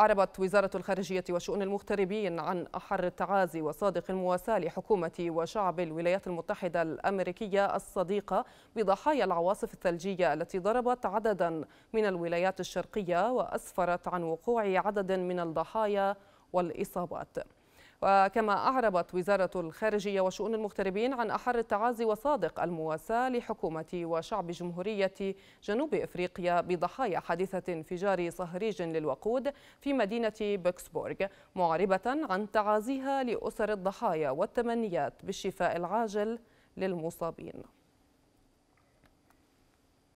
أعربت وزارة الخارجية وشؤون المغتربين عن أحر التعازي وصادق المواساة لحكومة وشعب الولايات المتحدة الأمريكية الصديقة بضحايا العواصف الثلجية التي ضربت عددا من الولايات الشرقية وأسفرت عن وقوع عدد من الضحايا والإصابات وكما أعربت وزارة الخارجية وشؤون المغتربين عن أحر التعازي وصادق المواساة لحكومة وشعب جمهورية جنوب إفريقيا بضحايا حادثة انفجار صهريج للوقود في مدينة بوكسبورغ معربة عن تعازيها لأسر الضحايا والتمنيات بالشفاء العاجل للمصابين